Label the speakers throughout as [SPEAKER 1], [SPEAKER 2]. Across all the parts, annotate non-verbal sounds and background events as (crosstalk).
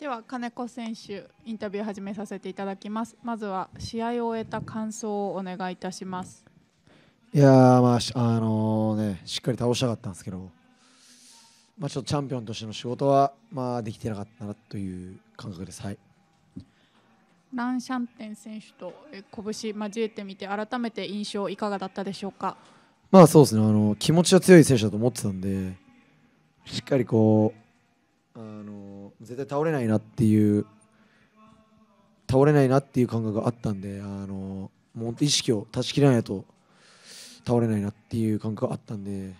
[SPEAKER 1] では金子選手インタビュー始めさせていただきますまずは試合を終えた感想をお願いいたします
[SPEAKER 2] いやまああのー、ねしっかり倒したかったんですけどまあちょっとチャンピオンとしての仕事はまあできてなかったなという感覚ですはい
[SPEAKER 1] ラン・シャンテン選手と拳交えてみて改めて印象いかがだったでしょうか
[SPEAKER 2] まあそうですねあの気持ちは強い選手だと思ってたんでしっかりこうあの絶対倒れないなっていう倒れないなっていう感覚があったんであのもう意識を断ち切らないと倒れないなっていう感覚があったんで、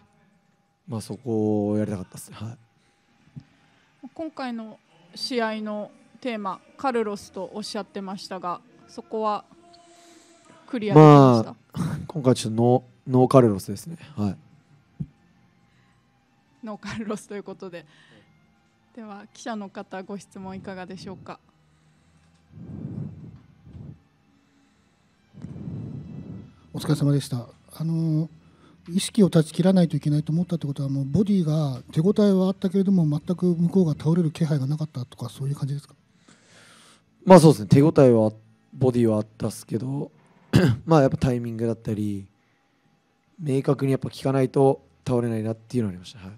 [SPEAKER 2] まあ、そこをやりたかったです、は
[SPEAKER 1] い、今回の試合のテーマカルロスとおっしゃってましたがそこはクリアでした、まあ、
[SPEAKER 2] (laughs) 今回ちょっとノノーカルロスですね。はい
[SPEAKER 1] ノーカルロスということででは記者の方ご質問いかがでしょうか。
[SPEAKER 3] お疲れ様でした。あの意識を断ち切らないといけないと思ったってことはもうボディが手応えはあったけれども全く向こうが倒れる気配がなかったとかそういう感じですか。
[SPEAKER 2] まあそうですね手応えはボディはあったっすけど (coughs) まあやっぱタイミングだったり明確にやっぱ聞かないと倒れないなっていうのはありました。はい。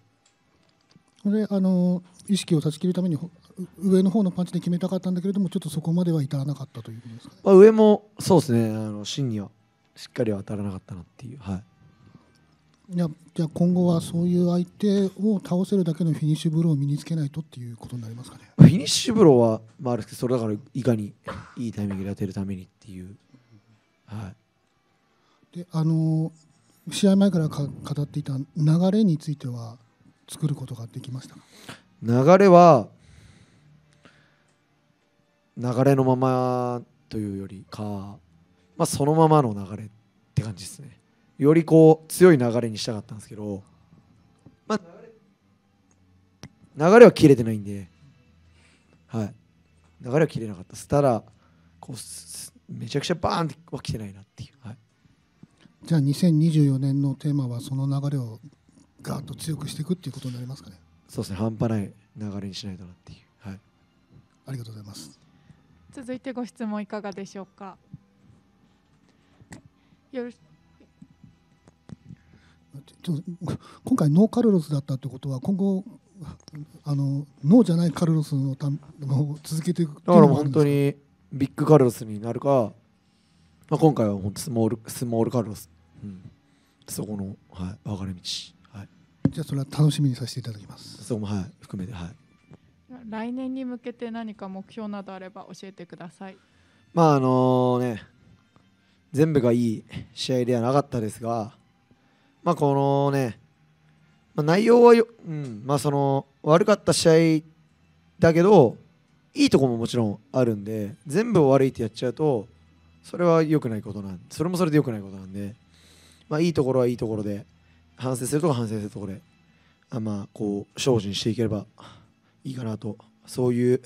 [SPEAKER 3] であの意識を断ち切るために上の方のパンチで決めたかったんだけれどもちょっとそこまでは至らなかったというと
[SPEAKER 2] ですか、ね、まあ、上もそうですねあの芯にはしっかり当たらなかったなっていうはい
[SPEAKER 3] いやじゃあ今後はそういう相手を倒せるだけのフィニッシュブローを身につけないとっていうことになりますかね
[SPEAKER 2] フィニッシュブローは、まあ、あるんですけどそれだからいかにいいタイミングで当てるためにっていう、は
[SPEAKER 3] い、であの試合前からか語っていた流れについては作ることができました
[SPEAKER 2] 流れは流れのままというよりか、まあ、そのままの流れって感じですねよりこう強い流れにしたかったんですけど、まあ、流れは切れてないんで、はい、流れは切れなかったですただこうめちゃくちゃバーンっては来てないなっていう、はい、
[SPEAKER 3] じゃあ2024年のテーマはその流れをガーッと強くしていくっていうことになりますかね
[SPEAKER 2] そうですね半端ない流れにしないとなっていう、はい、
[SPEAKER 3] ありがとうございます
[SPEAKER 1] 続いてご質問いかがでしょうかよろし
[SPEAKER 3] 今回ノーカルロスだったということは今後あのノーじゃないカルロスのた続けていくだから本
[SPEAKER 2] 当にビッグカルロスになるか、まあ、今回は本当スモールスモールカルロス、うん、そこの、はい、分かれ道。
[SPEAKER 3] じゃあそれは楽しみにさせていただきます。そうもはい含めてはい。
[SPEAKER 1] 来年に向けて何か目標などあれば教えてください。
[SPEAKER 3] ま
[SPEAKER 2] ああのね全部がいい試合ではなかったですが、まあこのね、まあ、内容はようんまあその悪かった試合だけどいいとこももちろんあるんで全部を悪いってやっちゃうとそれは良くないことなんそれもそれで良くないことなんで、まあ、いいところはいいところで反省するとこ反省するところであまあこう精進していければいいかなとそういう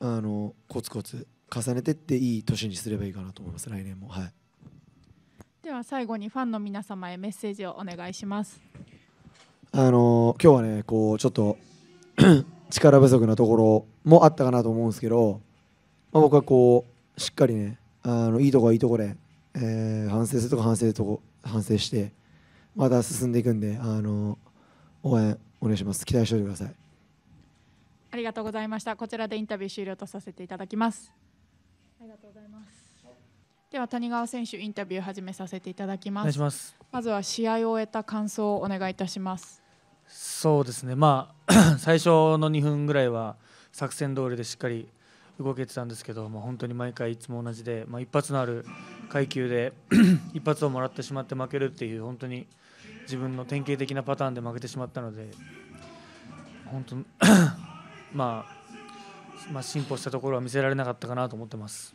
[SPEAKER 2] あのコツコツ重ねてっていい年にすればいいかなと思います来年もはい
[SPEAKER 1] では最後にファンの皆様へメッセージをお願いしま
[SPEAKER 2] すあの今日はねこうちょっと (clears throat) 力不足なところもあったかなと思うんですけど、まあ、僕はこうしっかりねあのいいとこはいいとこで、えー、反省するとこ反省とこ反省してまた進んでいくんで、あの応援お願いします。期待しておいてください。
[SPEAKER 1] ありがとうございました。こちらでインタビュー終了とさせていただきます。ありがとうございます。では谷川選手インタビュー始めさせていただきます。ますまずは試合を終えた感想をお願いいたします。
[SPEAKER 4] そうですね。まあ (clears throat) 最初の2分ぐらいは作戦通りでしっかり動けてたんですけど、まあ、本当に毎回いつも同じで、まあ、一発のある階級で (clears throat) 一発をもらってしまって負けるっていう本当に自分の典型的なパターンで負けてしまったので本当 (coughs) まあ、まあ、進歩したところは見せられなかったかなと思ってます。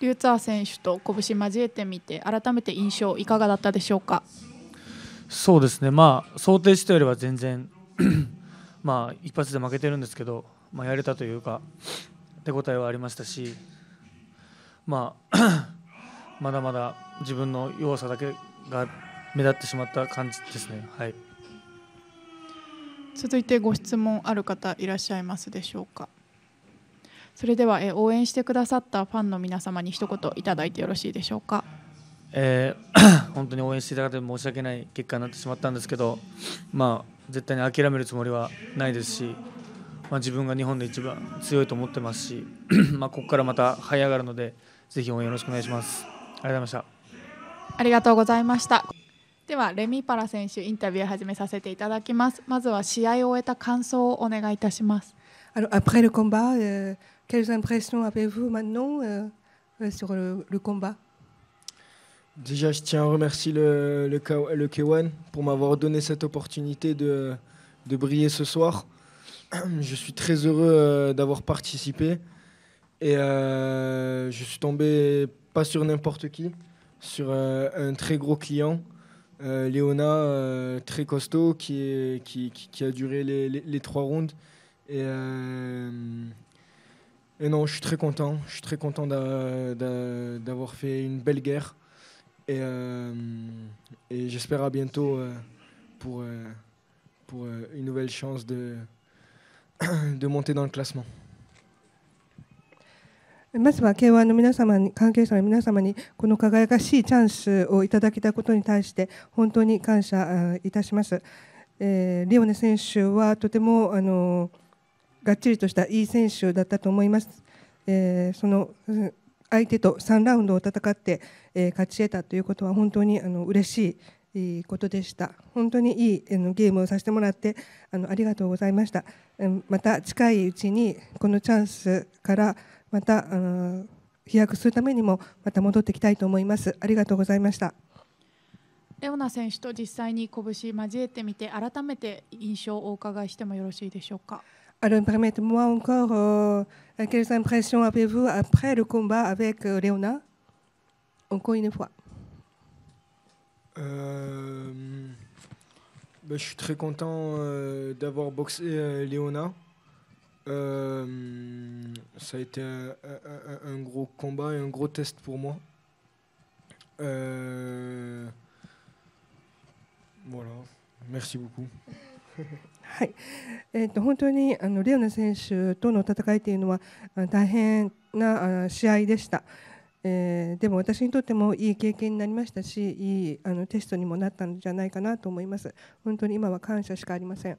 [SPEAKER 1] リューツァー選手と拳交えてみて改めて印象いかがだったでしょうか
[SPEAKER 4] そうですね、まあ、想定したよりは全然 (coughs) まあ、一発で負けてるんですけど、まあ、やれたというか手応えはありましたし、まあ (coughs) まだまだ自分の弱さだけが目立ってしまった感じですね。はい、
[SPEAKER 1] 続いてご質問ある方いらっしゃいますでしょうか。それでは、え応援してくださったファンの皆様に一言いただいてよろしいでしょうか。
[SPEAKER 4] えー、(coughs) 本当に応援していただいて申し訳ない結果になってしまったんですけど、まあ、絶対に諦めるつもりはないですし、まあ、自分が日本で一番強いと思ってますし、(coughs) まあ、ここからまた這い上がるのでぜひ応援よろしくお願いします。ありがとうございました。
[SPEAKER 1] ありがとうございました。
[SPEAKER 5] après le combat, euh, quelles impressions avez-vous maintenant euh, euh, sur le, combat
[SPEAKER 6] Déjà, je tiens à remercier le, K1 pour m'avoir donné cette opportunité de, de briller ce soir. (clears throat) Je suis très heureux d'avoir participé et je suis tombé pas sur n'importe qui, sur un très gros client. Euh, Léona, euh, très costaud, qui, a duré les, trois rounds. Euh, et, non, je suis très content. Je suis très content d'avoir fait une belle guerre. Et, j'espère à bientôt pour, une nouvelle chance (coughs) de monter dans le classement.
[SPEAKER 5] まずは慶1の皆様に関係者の皆様にこの輝かしいチャンスをいただけたことに対して本当に感謝いたします。えー、リオネ選手はとてもあのがっちりとしたいい選手だったと思います。えー、その相手と3ラウンドを戦って、えー、勝ち得たということは本当にあの嬉しい。いいことでした。本当にいいあのゲームをさせてもらってあのありがとうございました。また近いうちにこのチャンスからまた飛躍するためにもまた戻ってきたいと思います。ありがとうございました。
[SPEAKER 1] レオナ選手と実際に拳交えてみて改めて印象をお伺いしてもよろしいでしょうか。
[SPEAKER 5] Alors, permettez-moi encore, euh, quelles impressions avez-vous après le combat avec euh, Léona Encore une fois.
[SPEAKER 6] Euh, bah, je suis très content d'avoir boxé Léona. ça a été un, un, un, gros combat et un gros test pour moi. Euh, voilà. Merci beaucoup.
[SPEAKER 5] は (laughs) い、えー、と本当にあのレオナ選手との戦いというのは大変な試合でした、えー、でも私にとってもいい経験になりましたしいいあのテストにもなったんじゃないかなと思います本当に今は感謝しかありません。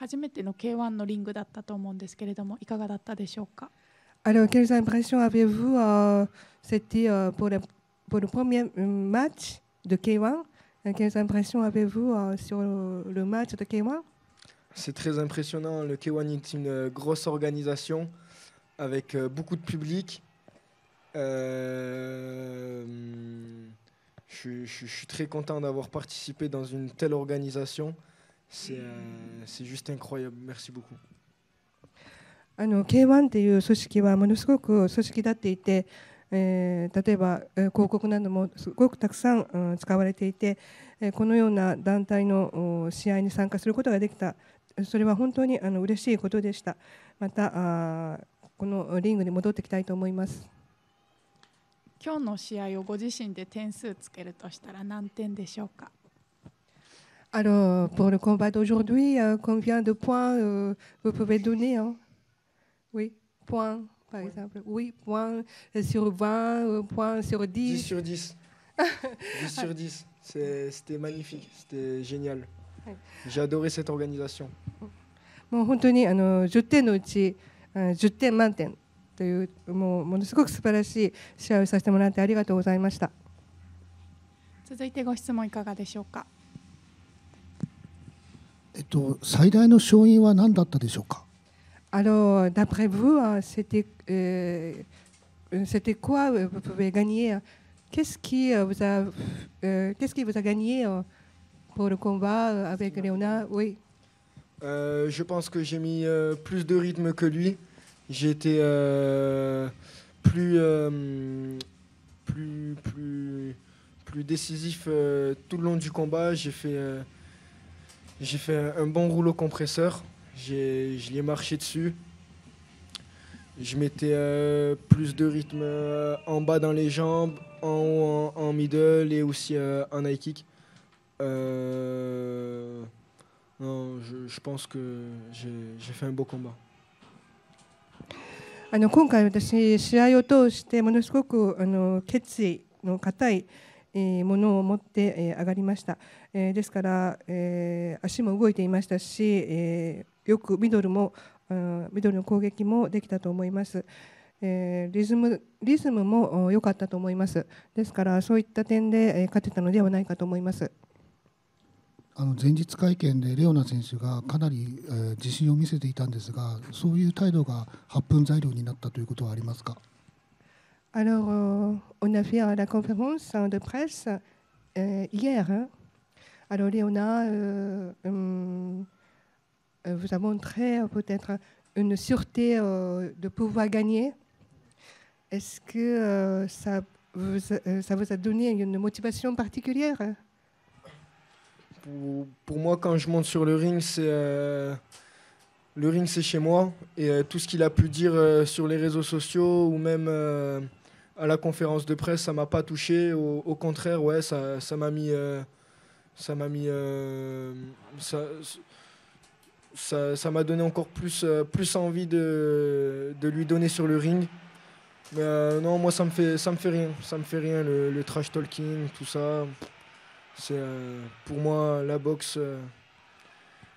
[SPEAKER 1] K1
[SPEAKER 5] Alors, quelles impressions avez-vous euh, C'était euh, pour, le, premier euh, match de K1. Quelles impressions avez-vous sur le, match de K1
[SPEAKER 6] C'est très impressionnant. Le K1 est une grosse organisation avec beaucoup de public. Euh, je, je, suis très content d'avoir participé dans une telle organisation. C'est juste incroyable. Merci beaucoup.
[SPEAKER 5] あの K1 っていう組織はものすごく組織だっていて、えー、例えば、えー、広告などもすごくたくさん、うん、使われていて、えー、このような団体の試合に参加することができたそれは本当にあの嬉しいことでしたまたあこのリングに戻ってきたいと思います
[SPEAKER 1] 今日の試合をご自身で点数つけるとしたら何点でしょうか
[SPEAKER 5] Alors, euh, pour le combat d'aujourd'hui, euh, combien de points euh, vous pouvez donner hein? Oui, points, par exemple. Oui, points sur 20, points sur 10. 10 sur 10. 10 (laughs) sur 10.
[SPEAKER 6] C'était magnifique, c'était génial. J'ai adoré cette organisation.
[SPEAKER 5] もう本当にあの10点のうち10 alors, d'après vous, euh, c'était euh, euh quoi euh, Vous pouvez gagner Qu'est-ce qui, vous a, qu'est-ce qui vous a gagné pour le combat avec Léonard Oui.
[SPEAKER 6] je pense que j'ai mis plus de rythme que lui. J'ai été plus, plus, plus, plus décisif tout le long du combat. J'ai fait j'ai fait un bon rouleau compresseur. Je l'ai marché dessus. Je mettais euh, plus de rythme euh, en bas dans les jambes, en haut en, middle et aussi euh, en high kick. non, je, pense que j'ai fait un beau combat.
[SPEAKER 5] あの今回私試合を通してものすごくあの決意の固いものを持って上がりました。えー、ですから、えー、足も動いていましたし、えー、よくミドルも、うん、ミドルの攻撃もできたと思います。えー、リズムリズムも良かったと思います。ですから、そういった点で、えー、勝てたのではないかと思います。
[SPEAKER 3] あの前日会見でレオナ選手がかなり、えー、自信を見せていたんですが、そういう態度が発奮材料になったということはありますか
[SPEAKER 5] Alors, on a fait la conférence de presse hier. Alors, Léona euh, euh, euh, vous a montré peut-être une sûreté de pouvoir gagner. Est-ce que ça, vous, a, ça vous a donné une motivation particulière
[SPEAKER 6] pour, pour, moi, quand je monte sur le ring, c'est le ring, c'est chez moi. Et tout ce qu'il a pu dire sur les réseaux sociaux ou même à la conférence de presse, ça m'a pas touché. Au, contraire, ouais, ça, m'a mis ça m'a mis. Euh, ça, ça, m'a donné encore plus, euh, plus envie de, de, lui donner sur le ring. Mais euh, non, moi ça me fait ça me fait rien, ça me fait rien le, trash talking, tout ça. C'est pour moi la boxe,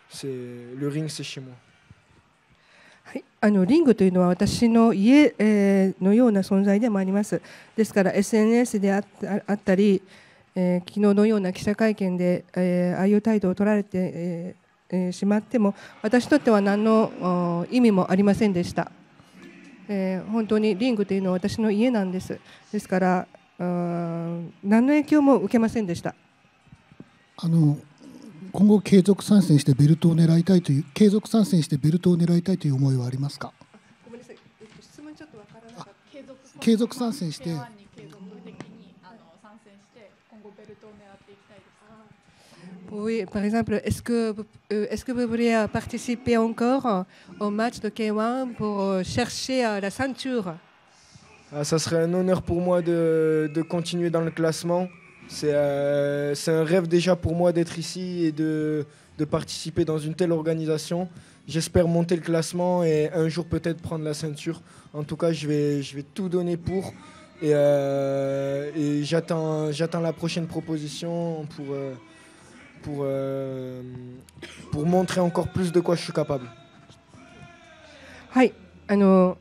[SPEAKER 6] c'est le ring, c'est chez moi.
[SPEAKER 5] c'est SNS であったり、えー、昨日のような記者会見で、えー、ああいう態度を取られて、えー、しまっても私にとっては何の意味もありませんでした、えー、本当にリングというのは私の家なんですですから何の影響も受けませんでした
[SPEAKER 3] あの今後継続参戦してベルトを狙いたいという継続参戦してベルトを狙いたいという思いはありますか
[SPEAKER 5] 継続参戦して Oui, par exemple, est-ce que, euh, est que vous voulez euh, participer encore euh, au match de K1 pour chercher la ceinture
[SPEAKER 6] ah, Ça serait un honneur pour moi de, continuer dans le classement. C'est un rêve déjà pour moi d'être ici et de, participer dans une telle organisation. J'espère monter le classement et un jour peut-être prendre la ceinture. En tout cas, je vais, je vais tout donner pour. Et, j'attends la prochaine proposition pour... pour, euh, pour montrer encore plus de quoi je suis capable.
[SPEAKER 5] はい、あの、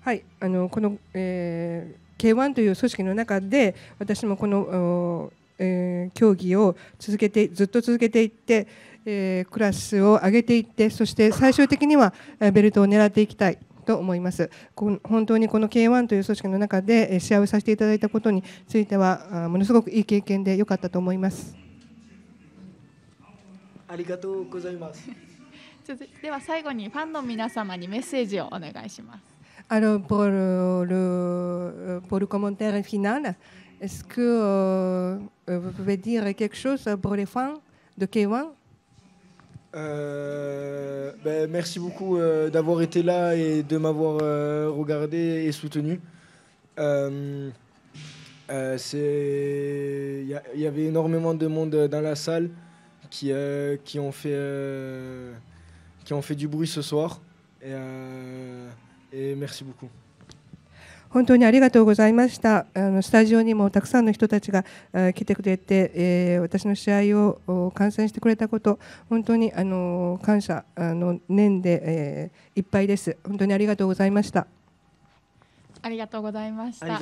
[SPEAKER 5] はい、あのこの、えー、K1 という組織の中で私もこの、えー、競技を続けてずっと続けていって、えー、クラスを上げていってそして最終的にはベルトを狙っていきたい。と思います本当にこの K1 という組織の中で試合をさせていただいたことについてはものすごくいい経験で良かったと思います。(laughs) Alors pour le, pour le commentaire final, est-ce que euh, vous pouvez dire quelque chose pour les fans de K1
[SPEAKER 6] euh, ben, Merci beaucoup euh, d'avoir été là et de m'avoir regardé et soutenu. Il y, avait énormément de monde dans la salle. qui, qui, ont fait, qui ont fait du bruit ce soir. Et, et merci beaucoup.
[SPEAKER 5] 本当にありがとうございました。あのスタジオにもたくさんの人たちが来てくれて、えー、私の試合を観戦してくれたこと、本当にあの感謝あの念で、えー、いっぱいです。本当にありがとうございました。
[SPEAKER 1] ありがとうございました。こ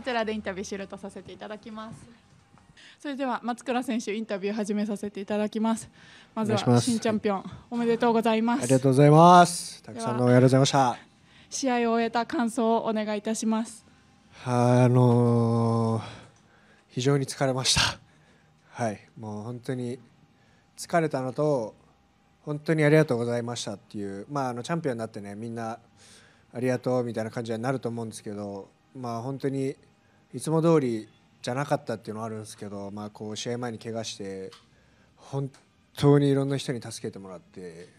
[SPEAKER 1] ちらでインタビュー終了とさせていただきます。それでは松倉選手インタビュー始めさせていただきますまずは新チャンピオンおめでとうございますありがとうご
[SPEAKER 7] ざいますたくさんのおやるございました
[SPEAKER 1] 試合を終えた感想をお願いいた
[SPEAKER 7] しますあのー、非常に疲れましたはいもう本当に疲れたのと本当にありがとうございましたっていうまああのチャンピオンになってねみんなありがとうみたいな感じになると思うんですけどまあ本当にいつも通りじゃなかったっていうのはあるんですけど、まあ、こう試合前に怪我して本当にいろんな人に助けてもらって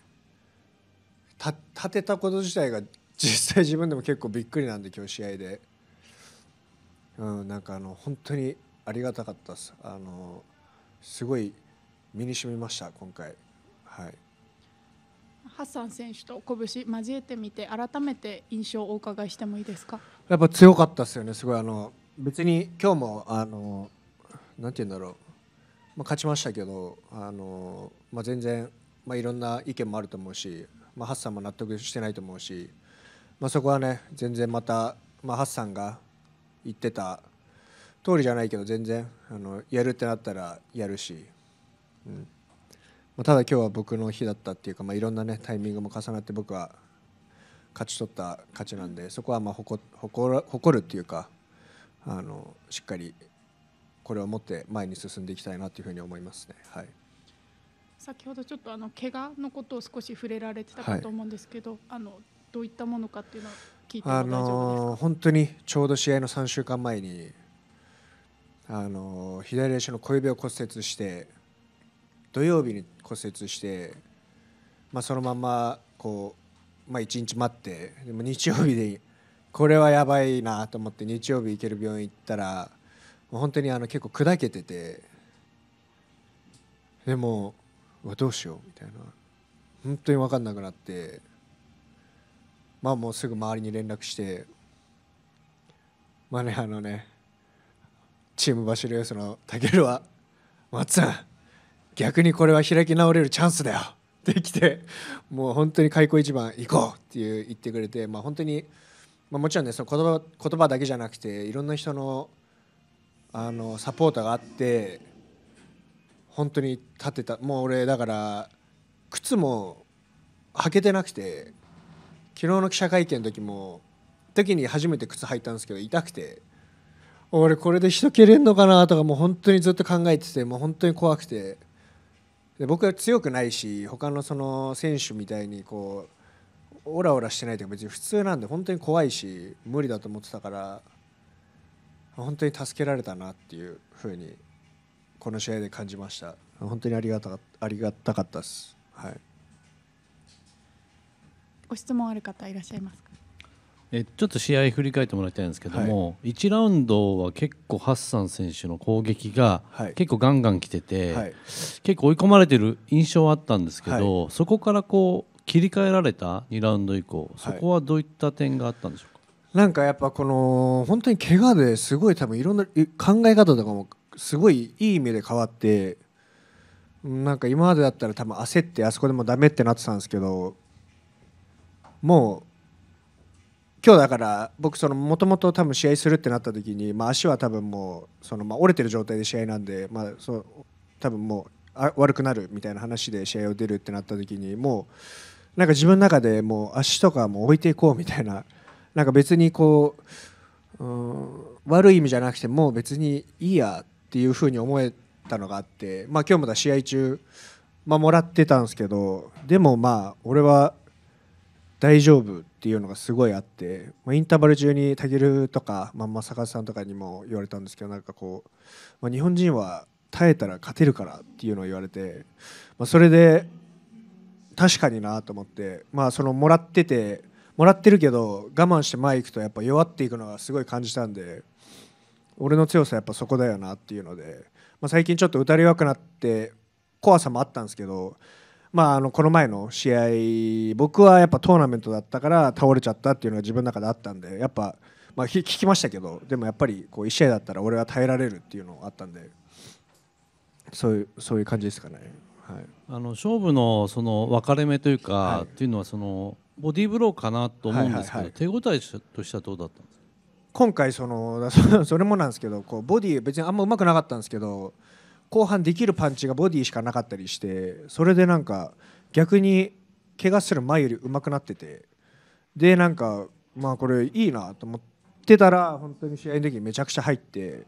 [SPEAKER 7] 立てたこと自体が (laughs) 実際自分でも結構びっくりなんで今日試合で、うん、なんかあの本当にありがたかったですあのすごい身に染みました今回はい
[SPEAKER 1] ハッサン選手と拳交えてみて改めて印象をお伺いしてもいいですか
[SPEAKER 7] やっぱ強かったですよねすごいあの別に今日もあのなんて言うんだろう、まあ、勝ちましたけどあの、まあ、全然、まあ、いろんな意見もあると思うし、まあ、ハッサンも納得してないと思うし、まあ、そこはね全然また、まあ、ハッサンが言ってた通りじゃないけど全然あのやるってなったらやるし、うんまあ、ただ今日は僕の日だったっていうか、まあ、いろんなねタイミングも重なって僕は勝ち取った勝ちなんでそこはまあ誇誇るっていうか。あのしっかりこれを持って前に進んでいきたいなというふうに思いますね。はい
[SPEAKER 1] 先ほどちょっとあの怪我のことを少し触れられてたかと思うんですけど、はい、あのどういったものかっていうのは聞いても大丈
[SPEAKER 7] 夫です本当にちょうど試合の3週間前にあの左足の小指を骨折して土曜日に骨折して、まあ、そのままこう、まあ、1日待ってでも日曜日でこれはやばいなと思って日曜日行ける病院行ったら本当にあの結構砕けててでもうどうしようみたいな本当に分かんなくなってまあもうすぐ周りに連絡してまあねあのねチームバシルエースのたけるは「松さん逆にこれは開き直れるチャンスだよ」って来てもう本当に開口一番行こうっていう言ってくれてまあ本当に。まあ、もちろんねその言葉言葉だけじゃなくていろんな人のあのサポーターがあって本当に立てたもう俺だから靴も履けてなくて昨日の記者会見の時も時に初めて靴履いたんですけど痛くて俺これで人蹴れんのかなとかもう本当にずっと考えててもう本当に怖くてで僕は強くないし他のその選手みたいにこうオラオラしてないというか別に普通なんで本当に怖いし無理だと思ってたから本当に助けられたなっていうふうにこの試合で感じました本当にありがたありがたかったですはい
[SPEAKER 1] ご質問ある方いらっしゃいますか
[SPEAKER 8] えちょっと試合振り返ってもらいたいんですけども、はい、1ラウンドは結構ハッサン選手の攻撃が結構ガンガン来てて、はい、結構追い込まれてる印象はあったんですけど、はい、そこからこう切り替えられた2ラウンド以降そこはどういった点があったんでしょうか、
[SPEAKER 7] はい、なんかやっぱこの本当に怪我ですごい多分いろんな考え方とかもすごいいい意味で変わってなんか今までだったら多分焦ってあそこでもダメってなってたんですけどもう今日だから僕そのもともと多分試合するってなった時にまあ足は多分もうそのまあ折れてる状態で試合なんでまあそ多分もう悪くなるみたいな話で試合を出るってなった時にもうなんか自分の中でもう足とかも置いていこうみたいななんか別にこう、うん、悪い意味じゃなくてもう別にいいやっていうふうに思えたのがあって、まあ、今日まだ試合中、まあ、もらってたんですけどでもまあ俺は大丈夫っていうのがすごいあって、まあ、インターバル中にたけるとか、まあ、正和さんとかにも言われたんですけどなんかこう、まあ、日本人は耐えたら勝てるからっていうのを言われて、まあ、それで確かになと思ってまあそのもらっててもらってるけど我慢して前行くとやっぱ弱っていくのがすごい感じたんで俺の強さやっぱそこだよなっていうので、まあ、最近ちょっと打たれ弱くなって怖さもあったんですけど、まあ、あのこの前の試合僕はやっぱトーナメントだったから倒れちゃったっていうのが自分の中であったんでやっぱ、まあ、聞きましたけどでもやっぱりこう1試合だったら俺は耐えられるっていうのがあったんでそういうそういう感じですかね。はい、
[SPEAKER 8] あの勝負のその分かれ目というか、はい、っていうのはそのボディーブローかなと思うんですけど、手応えとしてはどうだったんですか
[SPEAKER 7] 今回その (laughs) それもなんですけどこうボディ別にあんまうまくなかったんですけど後半できるパンチがボディしかなかったりしてそれでなんか逆に怪我する前よりうまくなっててでなんかまあこれいいなと思ってたら本当に試合の時めちゃくちゃ入って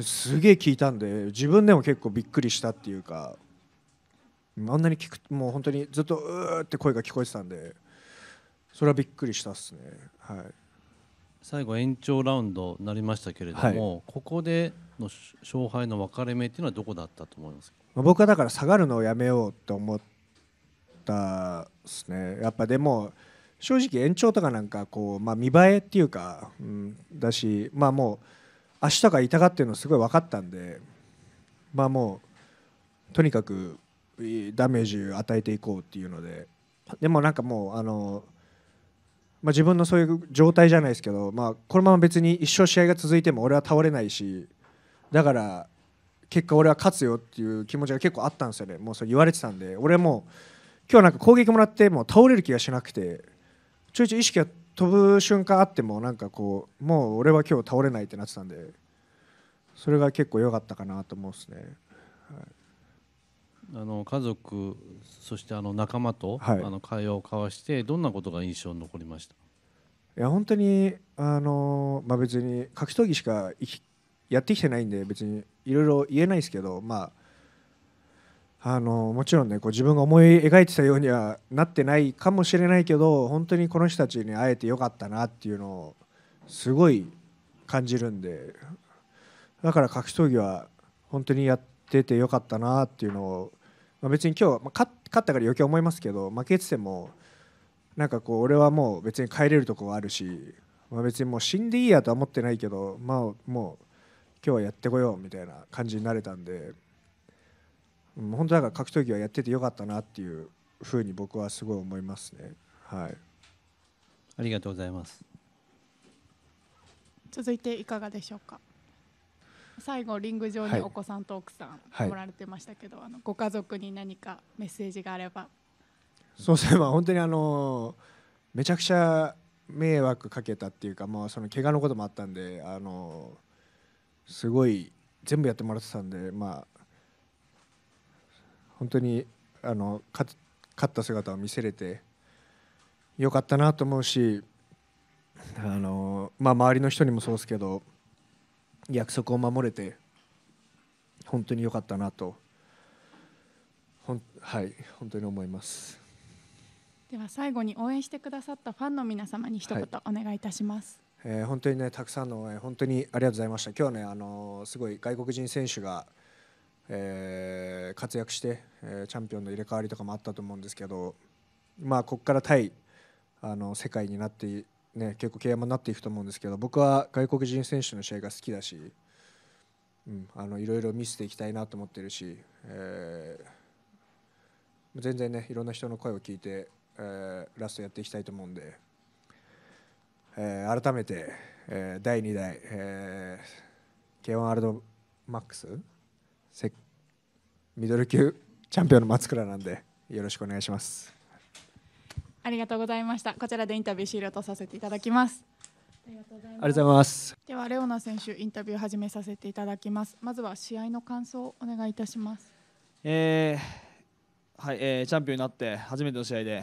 [SPEAKER 7] すげえ効いたんで自分でも結構びっくりしたっていうかあんなに聞くもう本当にずっとうーって声が聞こえてたんでそれはびっくりしたっすねはい
[SPEAKER 8] 最後延長ラウンドになりましたけれども、はい、ここでの勝敗の分かれ目っていうのはどこだったと思います
[SPEAKER 7] まあ、僕はだから下がるのをやめようって思ったですねやっぱでも正直延長とかなんかこう、まあ、見栄えっていうか、うん、だしまあもう足とか痛がってるのすごい分かったんでまあもうとにかくダメージを与えていこうっていうのででもなんかもうあの、まあ、自分のそういう状態じゃないですけど、まあ、このまま別に一生試合が続いても俺は倒れないしだから結果俺は勝つよっていう気持ちが結構あったんですよねもうそれ言われてたんで俺も今日なんか攻撃もらっても倒れる気がしなくてちょいちょい意識が飛ぶ瞬間あってもなんかこうもう俺は今日倒れないってなってたんでそれが結構良かったかなと思うですね。
[SPEAKER 8] はいあの家族そしてあの仲間と、はい、あの会話を交わしてどんなことが印象に残りました
[SPEAKER 7] いや本当にあの、まあ、別に格闘技しかやってきてないんで別にいろいろ言えないですけど、まあ、あのもちろんねこう自分が思い描いてたようにはなってないかもしれないけど本当にこの人たちに会えてよかったなっていうのをすごい感じるんでだから格闘技は本当にやっててよかったなっていうのをまあ、別に今日、まあ、勝ったから余計思いますけど負けててもなんかこう俺はもう別に帰れるとこはあるし、まあ、別にもう死んでいいやとは思ってないけど、まあ、もう今日はやってこようみたいな感じになれたんで、うん、本当だから格闘技はやっててよかったなっていうふうに僕はすごい思いますね。はい、
[SPEAKER 8] ありがとうございます
[SPEAKER 1] 続いていかがでしょうか最後リング上にお子さんと奥さん、はい、おられてましたけど、あのご家族に何かメッセージがあれば
[SPEAKER 7] そうすれば本当にあのめちゃくちゃ迷惑かけたっていうか、まあ、その怪我のこともあったんであのすごい全部やってもらってたんで、まあ、本当にあの勝った姿を見せれてよかったなと思うしあの、まあ、周りの人にもそうですけど。約束を守れて本当に良かったなとはい本当に思います
[SPEAKER 1] では最後に応援してくださったファンの皆様に一言お願いいたします、
[SPEAKER 7] はい、えー、本当にねたくさんの応援本当にありがとうございました今日はねあのすごい外国人選手が、えー、活躍して、えー、チャンピオンの入れ替わりとかもあったと思うんですけどまあここから対あの世界になってね、結構敬遠になっていくと思うんですけど僕は外国人選手の試合が好きだし、うん、あのいろいろ見せていきたいなと思ってるし、えー、全然ねいろんな人の声を聞いて、えー、ラストやっていきたいと思うんで、えー、改めて、えー、第2代、えー、K1 ワールドマックスミドル級チャンピオンの松倉なんでよろしくお願いします。
[SPEAKER 1] ありがとうございました。こちらでインタビュー終了とさせていただきます。ありがとうございます。ではレオナ選手インタビュー始めさせていただきます。まずは試合の感想をお願いいたします。
[SPEAKER 9] えー、はい、えー、チャンピオンになって初めての試合で、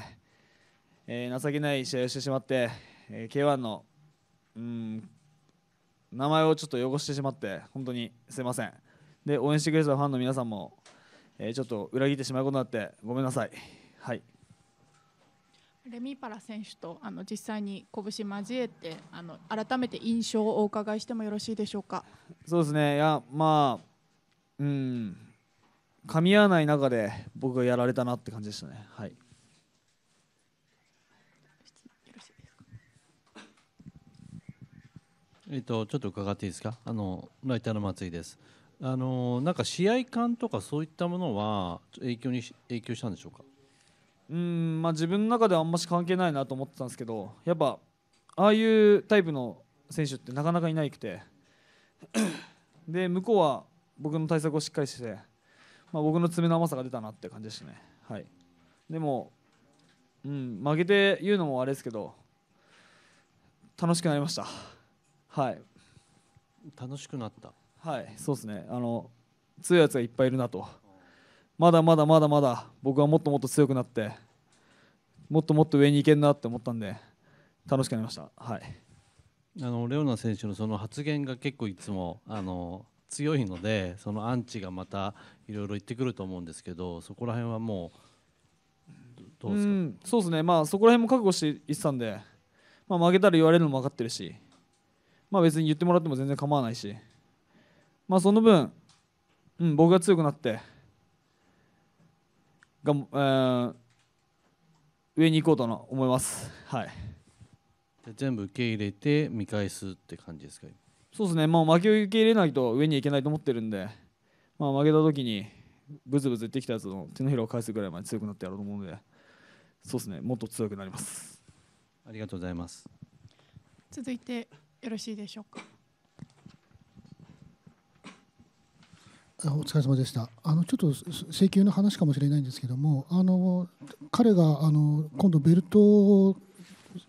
[SPEAKER 9] えー、情けない試合をしてしまって、えー、K1 のうん名前をちょっと汚してしまって本当にすいません。で応援してくれたファンの皆さんも、えー、ちょっと裏切ってしまうことになってごめんなさい。はい。
[SPEAKER 1] レミパラ選手とあの実際に拳交えてあの改めて印象をお伺いしてもよろしいでしょうか。
[SPEAKER 9] そうですねいやまあうん噛み合わない中で僕がやられたなって感じでしたね。はい
[SPEAKER 8] えっと、ちょっと伺っていいですかあのライターの松井ですあのなんか試合感とかそういったものは影響に影響したんでしょうか
[SPEAKER 9] うんまあ、自分の中ではあんまし関係ないなと思ってたんですけどやっぱああいうタイプの選手ってなかなかいないくてで向こうは僕の対策をしっかりして、まあ、僕の爪の甘さが出たなって感じでしたね、はい、でも、うん、負けて言うのもあれですけど楽しくなりましたはい楽しくなったはいそうですねあの強いやつがいっぱいいるなとまだまだまだまだ僕はもっともっと強くなってもっともっと上に行けるなって思ったんで楽しくなりました。はい
[SPEAKER 8] あのレオナ選手のその発言が結構いつもあの強いのでそのアンチがまたいろいろ言ってくると思うんですけどそこら辺はもうどうですかう
[SPEAKER 9] そうですねまあそこら辺も覚悟していってたんで、まあ、負けたら言われるのも分かってるし、まあ、別に言ってもらっても全然構わないし、まあ、その分、うん、僕が強くなってがん、えー上に行こうと思います。はい、じゃ全部受け入れて見返すっ
[SPEAKER 8] て感じですか
[SPEAKER 9] そうですね、もう負けを受け入れないと上に行けないと思ってるんで、まあ、負けた時にブツブツ言ってきたやつの手のひらを返すぐらいまで強くなってやろうと思うので、そうですね、もっと強くなります。ありがとうございます。
[SPEAKER 1] 続いてよろしいでしょうか。
[SPEAKER 3] お疲れ様でしたあのちょっと請求の話かもしれないんですけどもあの彼があの今度ベルトを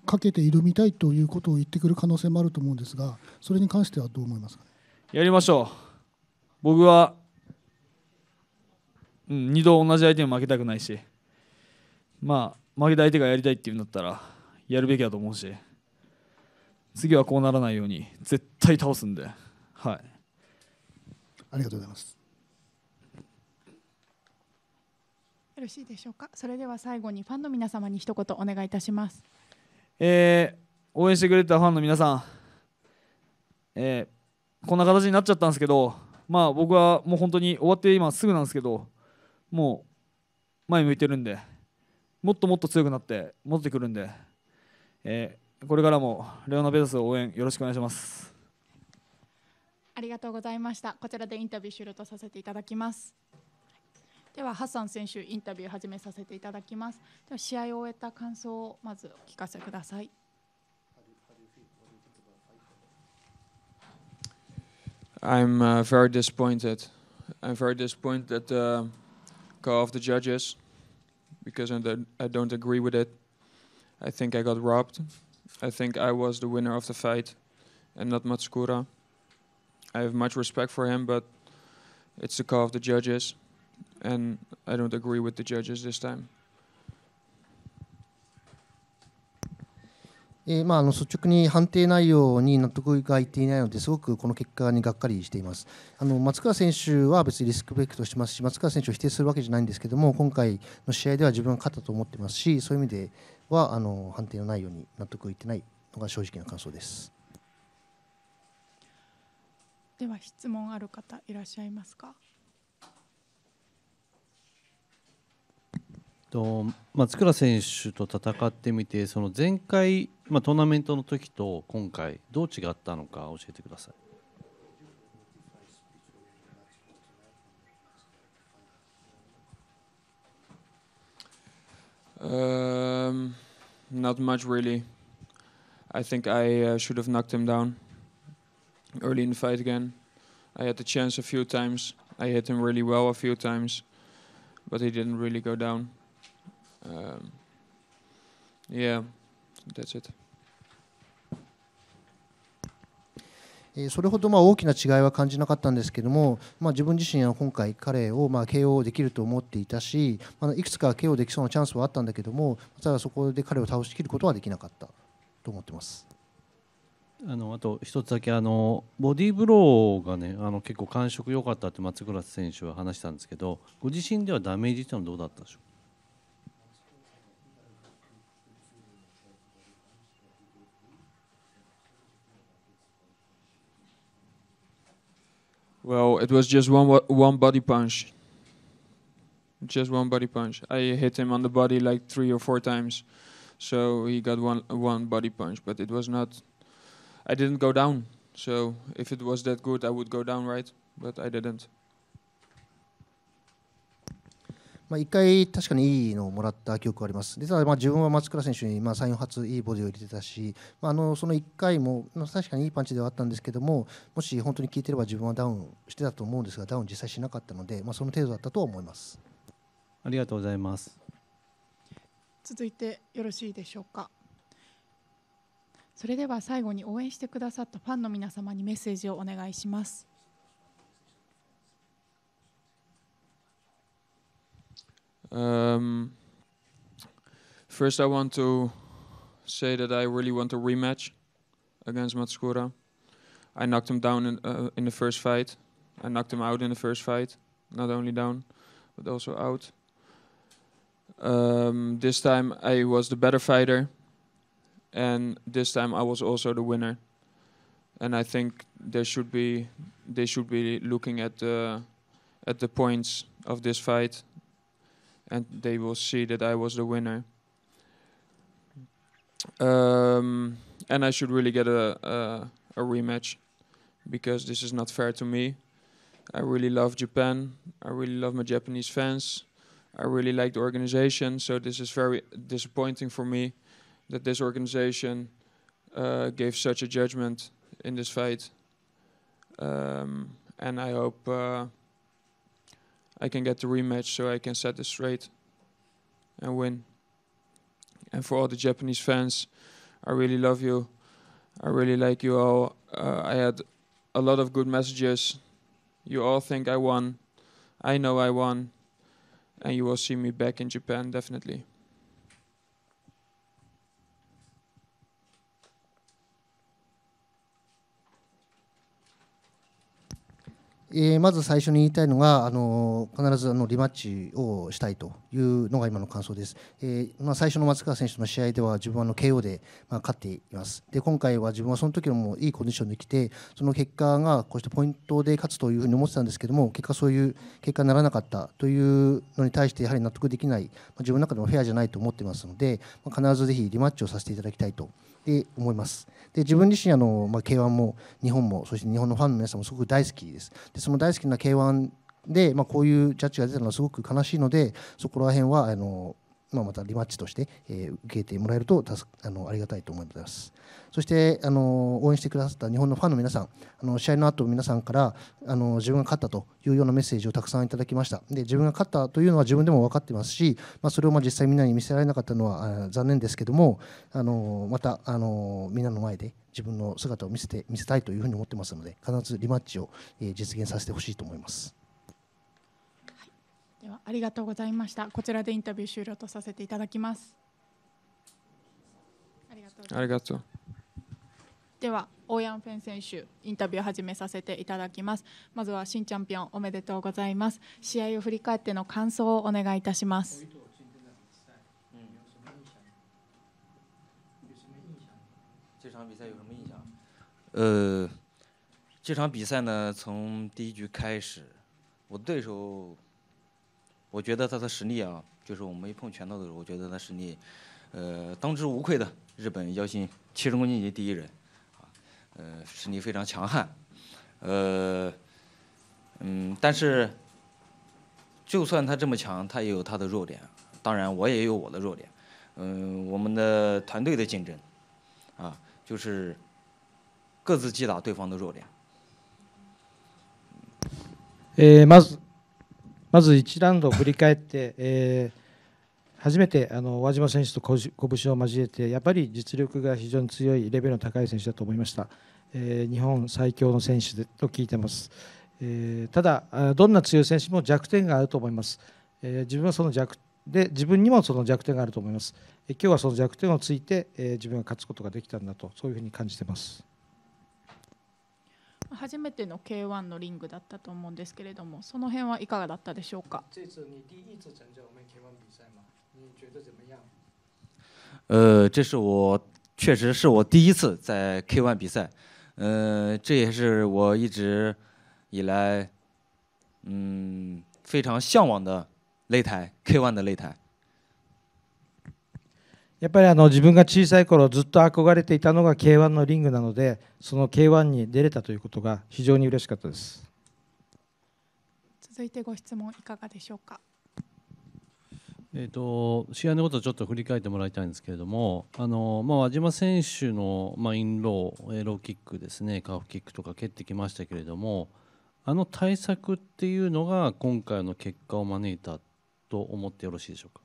[SPEAKER 3] かけて挑みたいということを言ってくる可能性もあると思うんですがそれに関してはどう思いますか、
[SPEAKER 9] やりましょう僕は、うん、2度同じ相手に負けたくないしまあ負けた相手がやりたいっていうんだったらやるべきだと思うし次はこうならないように絶対倒すんではい
[SPEAKER 3] ありがとうございます
[SPEAKER 1] ろしいでしょうかそれでは最後にファンの皆様に一言お願いいたします、
[SPEAKER 9] えー、応援してくれたファンの皆さん、えー、こんな形になっちゃったんですけどまあ僕はもう本当に終わって今すぐなんですけどもう前向いてるんでもっともっと強くなって戻ってくるんで、えー、これからもレオナベースを応援よろしくお願いしま
[SPEAKER 1] すありがとうございましたこちらでインタビュー終了とさせていただきますではハッサン選手インタビュー始めさせていただきますでは試合を終えた感想をまずお聞かせください
[SPEAKER 10] I'm uh, very disappointed. I'm very disappointed at the call of the judges because I don't agree with it. I think I got robbed. I think I was the winner of the fight and not Matsukura. I have much respect for him, but it's the call of the judges. and I don't agree with the judges this time.
[SPEAKER 11] えーまあ、あの率直に判定内容に納得がいっていないのですごくこの結果にがっかりしていますあの松川選手は別にリスクベクトしてますし松川選手を否定するわけじゃないんですけども今回の試合では自分は勝ったと思ってますしそういう意味ではあの判定の内容に納得いってないのが正直な感想です
[SPEAKER 1] では質問ある方いらっしゃいますか
[SPEAKER 8] と松倉選手と戦ってみてその前回、まあ、トーナメントの時と今回どう違ったのか教えてください。
[SPEAKER 10] Um, not much really. I think I uh, should have knocked him down early in the fight again. I had the chance a few times. I hit him really well a few times, but he didn't really go down. Um, yeah, that's it.
[SPEAKER 11] それほどまあ大きな違いは感じなかったんですけども、まあ、自分自身は今回彼をまあ KO できると思っていたし、まあ、いくつか KO できそうなチャンスはあったんだけどもただそこで彼を倒しきることはできなかったと思ってます
[SPEAKER 8] あのあと一つだけあのボディーブローが、ね、あの結構感触良かったって松倉選手は話したんですけどご自身ではダメージというのはどうだったでしょう
[SPEAKER 10] Well, it was just one one body punch. Just one body punch. I hit him on the body like three or four times, so he got one one body punch. But it was not. I didn't go down. So if it was that good, I would go down, right? But I didn't.
[SPEAKER 11] まあ、1回、確かにいいのをもらった記憶があります、でただ、自分は松倉選手にまあ3、4発いいボディを入れてたし、まあ、あのその1回も、確かにいいパンチではあったんですけども、もし本当に効いてれば自分はダウンしてたと思うんですが、ダウン実際しなかったので、まあ、その程度だったと思います
[SPEAKER 8] ありがとうございます
[SPEAKER 1] 続いてよろしいでしょうか。それでは最後に応援してくださったファンの皆様にメッセージをお願いします。
[SPEAKER 10] Um, first, I want to say that I really want a rematch against Matsukura. I knocked him down in, uh, in the first fight. I knocked him out in the first fight, not only down, but also out. Um, this time I was the better fighter, and this time I was also the winner. And I think there should be they should be looking at the at the points of this fight and they will see that I was the winner. Um, and I should really get a, a, a rematch because this is not fair to me. I really love Japan. I really love my Japanese fans. I really like the organization. So this is very disappointing for me that this organization uh, gave such a judgment in this fight. Um, and I hope. Uh, I can get the rematch so I can set this straight and win. And for all the Japanese fans, I really love you. I really like you all. Uh, I had a lot of good messages. You all think I won. I know I won. And you will see me back in Japan, definitely.
[SPEAKER 11] えー、まず最初に言いたいのが、あの必ずあのリマッチをしたいというのが今の感想です。えー、まあ、最初の松川選手の試合では自分はの KO で、まあ、勝っています。で今回は自分はその時のもいいコンディションで来てその結果がこうしてポイントで勝つというふうに思ってたんですけども結果そういう結果にならなかったというのに対してやはり納得できない、まあ、自分の中でもフェアじゃないと思ってますので、まあ、必ずぜひリマッチをさせていただきたいと。で思いますで自分自身あの、まあ、K1 も日本もそして日本のファンの皆さんもすごく大好きです。でその大好きな K1 で、まあ、こういうジャッジが出たのはすごく悲しいのでそこら辺はあのまあ、またリマッチとして、えー、受けてもらえるとあのありがたいと思いますそしてあの応援してくださった日本のファンの皆さんあの試合の後皆さんからあの自分が勝ったというようなメッセージをたくさんいただきましたで自分が勝ったというのは自分でも分かってますし、まあ、それをまあ実際みんなに見せられなかったのは残念ですけどもあのまたあのみんなの前で自分の姿を見せて見せたいというふうに思ってますので必ずリマッチを、えー、実現させてほしいと思います。
[SPEAKER 1] ではありがとうございましたこちらでインタビュー終了とさせていただきます
[SPEAKER 5] ありが
[SPEAKER 10] とう
[SPEAKER 1] では大山フェン選手インタビュー始めさせていただきますまずは新チャンピオンおめでとうございます試合を振り返っての感想をお願いいたします
[SPEAKER 12] 这场比赛这场比赛呢，从第一局开始，我对手我觉得他的实力啊，就是我们一碰拳头的时候，我觉得他实力，呃，当之无愧的日本妖星七十公斤级第一人，啊，呃，实力非常强悍，呃，嗯，但是，就算他这么强，他也有他的弱点，当然我也有我的弱点，嗯，我们的团队的竞争，啊，就是各自击打对方的弱点。
[SPEAKER 13] 诶，马子。まず1ラウンドを振り返って、えー、初めてあの和島選手と拳を交えて、やっぱり実力が非常に強い、レベルの高い選手だと思いました、えー、日本最強の選手と聞いてます、えー、ただ、どんな強い選手も弱点があると思います、え自分はその弱で自分にもその弱点があると思います、え今日はその弱点をついて、え自分が勝つことができたんだと、そういうふうに感じてます。
[SPEAKER 1] 初めての K1 のリングだったと思うんですけれども、その辺はいかがだったでしょうか。
[SPEAKER 12] 呃，这是我确实是我第一次在 K1 比赛，呃，这也是我一直以来嗯非常向往的擂台 K1 的擂台。
[SPEAKER 13] やっぱりあの自分が小さい頃ずっと憧れていたのが k 1のリングなのでその k 1に出れたということが非常に嬉しかったです
[SPEAKER 1] 続いてご質問いかがでしょうか。
[SPEAKER 8] えーと、試合のことをちょっと振り返ってもらいたいんですけれども、あのまあ、和島選手の、まあ、インロー、エローキックですね、カーフキックとか蹴ってきましたけれども、あの対策っていうのが今回の結果を招いたと思ってよろしいでしょうか。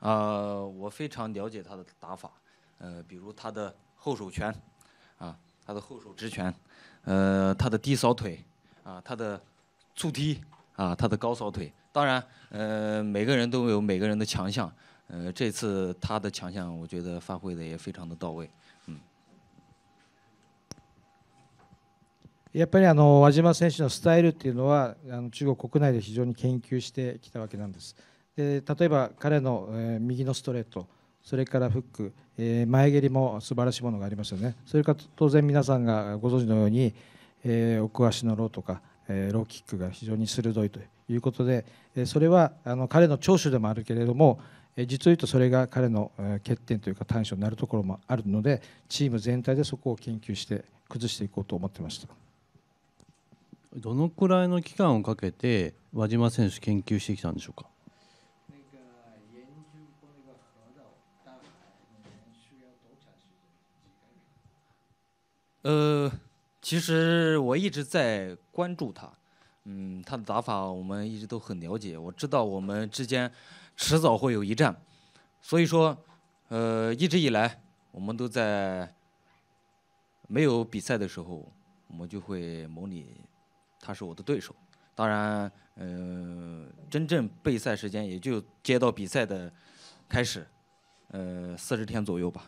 [SPEAKER 12] 啊，我非常了解他的打法，呃，比如他的后手拳，啊，他的后手直拳，呃，他的低扫腿，啊，他的促踢，啊，他的高扫腿。当然，呃，每个人都有每个人的强项，呃，这次他的强项，我觉得发挥的也非常的到位，
[SPEAKER 8] 嗯。
[SPEAKER 13] やっぱりあの和島選手のスタイルっていうのはあの中国国内で非常に研究してきたわけなんです。例えば彼の、え右のストレートそれからフック、え前蹴りも素晴らしいものがありますよねそれから当然皆さんがご存知のように、え奥足のローとか、えローキックが非常に鋭いということで、えそれはあの彼の長所でもあるけれども、え実を言うとそれが彼の欠点というか短所になるところもあるのでチーム全体でそこを研究して崩していこうと思ってました。
[SPEAKER 8] どのくらいの期間をかけて輪島選手研究してきたんでしょうか呃，其实
[SPEAKER 12] 我一直在关注他，嗯，他的打法我们一直都很了解。我知道我们之间迟早会有一战，所以说，呃，一直以来我们都在没有比赛的时候，我们就会模拟他是我的对手。当然，呃，真正备赛时间也就接到比赛的开始，呃，四十天左右吧。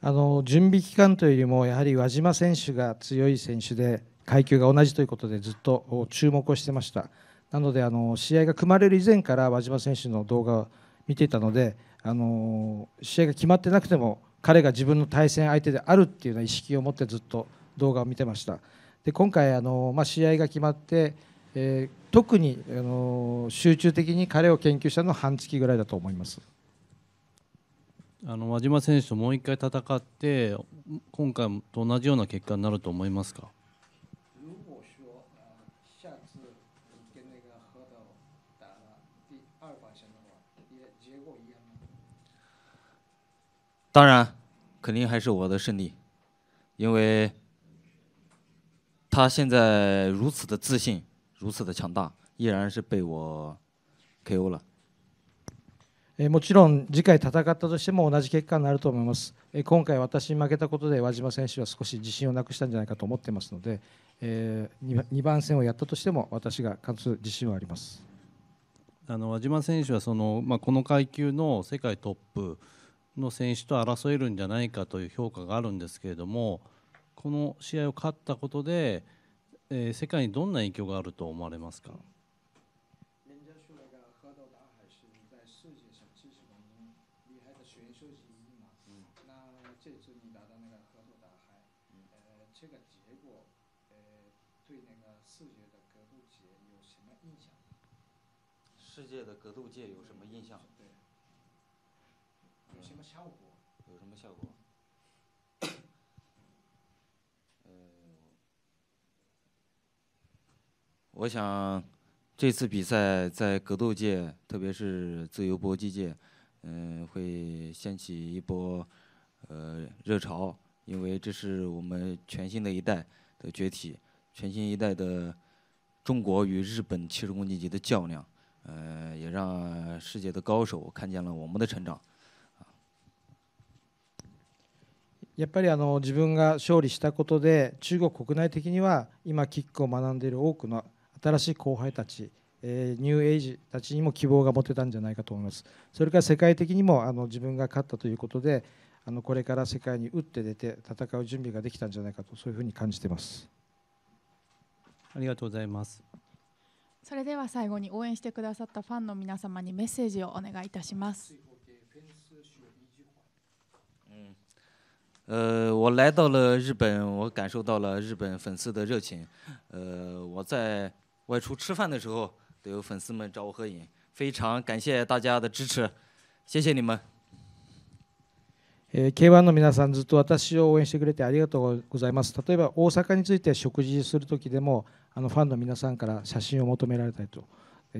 [SPEAKER 13] あの準備期間というよりもやはり輪島選手が強い選手で階級が同じということでずっと注目をしてましたなのであの試合が組まれる以前から輪島選手の動画を見ていたのであの試合が決まってなくても彼が自分の対戦相手であるっていうような意識を持ってずっと動画を見てましたで今回あの、まあ、試合が決まって、えー、特にあの集中的に彼を研究したのは半月ぐらいだと思います。
[SPEAKER 8] あの和島選手ともう一回戦って今回と同じような結果になると思いますか
[SPEAKER 12] 当然，肯定还是我的胜利，因为他现在如此的自信，如此的强大，依然是被我 KO 了。
[SPEAKER 13] もちろん次回戦ったとしても同じ結果になると思います。今回私に負けたことで輪島選手は少し自信をなくしたんじゃないかと思ってますので、2番戦をやったとしても
[SPEAKER 8] 私が勝つ自信はあります。あの輪島選手はその、まあ、この階級の世界トップの選手と争えるんじゃないかという評価があるんですけれどもこの試合を勝ったことで、え世界にどんな影響があると思われますか。
[SPEAKER 13] 对那个世界的格斗界有什么印象？
[SPEAKER 12] 世界的格斗界有什么印象？对，
[SPEAKER 13] 有什么效果？
[SPEAKER 12] 有什么效果？(coughs) 我想这次比赛在格斗界，特别是自由搏击界，嗯，会掀起一波呃热潮，因为这是我们全新的一代的崛起。全新一代的中国与日本七十公斤级的较量，呃，也让世界的高手看见了我们的成长。
[SPEAKER 13] やっぱりあの自分が勝利したことで中国国内的には今キックを学んでいる多くの新しい後輩たち、えー、ニューエイジたちにも希望が持てたんじゃないかと思いますそれから世界的にもあの自分が勝ったということであのこれから世界に打って出て戦う準備ができたんじゃないかとそういうふうに感じています。
[SPEAKER 8] ありがとうございます
[SPEAKER 1] それでは最後に応援してくださったファンの皆様にメッセージをお願いいたします。
[SPEAKER 12] 呃，我来到了日本，我感受到了日本粉丝的热情。呃，我在外出吃饭的时候，都有粉丝们找我合影，非常感谢大家的支持，谢谢你们。
[SPEAKER 13] えー、K1 の皆さんずっと私を応援してくれてありがとうございます例えば大阪について食事する時でもあのファンの皆さんから写真を求められたりと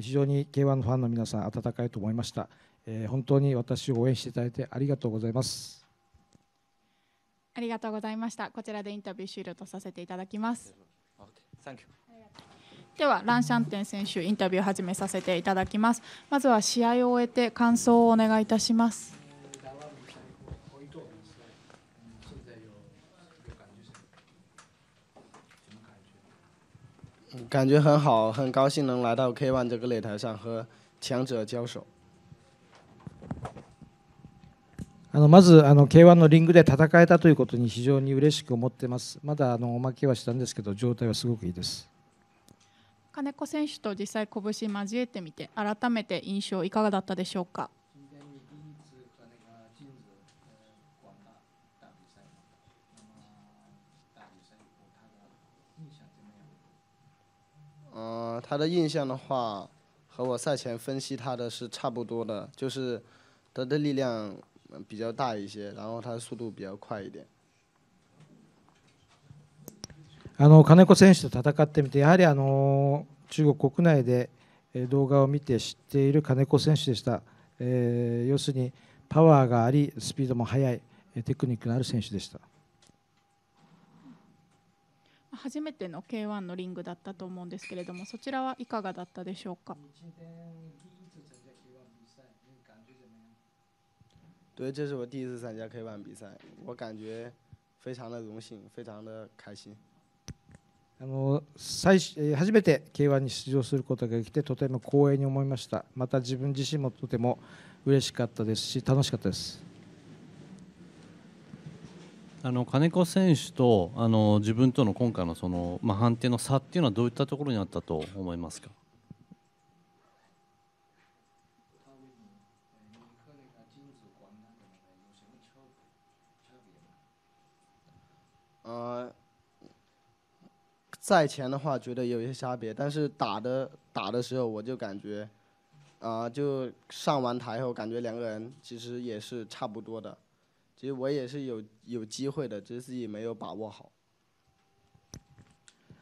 [SPEAKER 13] 非常に K1 のファンの皆さん温かいと思いました、えー、本当に私を応援していただいてありがとうございます
[SPEAKER 1] ありがとうございましたこちらでインタビュー終了とさせていただきますではランシャンテン選手インタビューを始めさせていただきますまずは試合を終えて感想をお願いいたします
[SPEAKER 14] 感觉很好，很高兴能来到 K1 这个擂台上和強者交手。
[SPEAKER 13] あのまずあの K1 のリングで戦えたということに非常に嬉しく思ってます。まだあのおまけはしたんですけど、状態はすごくいいです。
[SPEAKER 1] 金子選手と実際拳交えてみて、改めて印象いかがだったでしょうか。
[SPEAKER 14] 他的印象的话，和我赛前分析他的是差不多的，就是他的力量比较大一些，然后他的速度比较快一点。
[SPEAKER 13] あの金子選手と戦ってみて、やはりあの中国国内で動画を見て知っている金子選手でした。えー、要するにパワーがあり、スピードも速い、テクニックのある選手でした。
[SPEAKER 1] 初めての K1 のリングだったと思うんですけれどもそちらはいかがだったでしょうか。
[SPEAKER 14] 对，这是我第一次参加 K1 比赛，我感觉非常的荣幸，非常的开心。
[SPEAKER 13] あの最初めて K1 に出場することができてとても光栄に思いました。また自分自身もとても嬉しかったですし楽しかったです。
[SPEAKER 8] あの金子選手とあの自分との今回のその、まあ、判定の差っていうのはどういったところにあったと思いますか
[SPEAKER 14] 呃，赛前的话觉得有一些差别，但是打的打的时候我就感觉，啊、呃，就上完台后感觉两个人其实也是差不多的。其实我也是有有机会的，只是自己没有把握好。